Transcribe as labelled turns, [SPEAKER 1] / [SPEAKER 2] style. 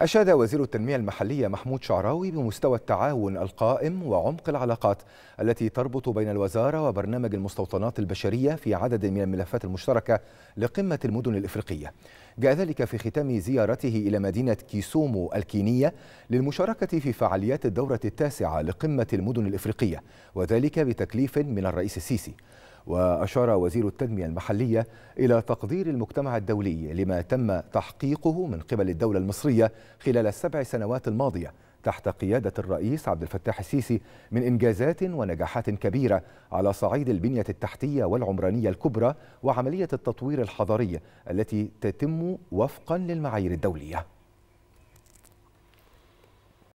[SPEAKER 1] أشاد وزير التنمية المحلية محمود شعراوي بمستوى التعاون القائم وعمق العلاقات التي تربط بين الوزارة وبرنامج المستوطنات البشرية في عدد من الملفات المشتركة لقمة المدن الإفريقية جاء ذلك في ختام زيارته إلى مدينة كيسومو الكينية للمشاركة في فعاليات الدورة التاسعة لقمة المدن الإفريقية وذلك بتكليف من الرئيس السيسي وأشار وزير التنمية المحلية إلى تقدير المجتمع الدولي لما تم تحقيقه من قبل الدولة المصرية خلال السبع سنوات الماضية تحت قيادة الرئيس عبد الفتاح السيسي من إنجازات ونجاحات كبيرة على صعيد البنية التحتية والعمرانية الكبرى وعملية التطوير الحضري التي تتم وفقا للمعايير الدولية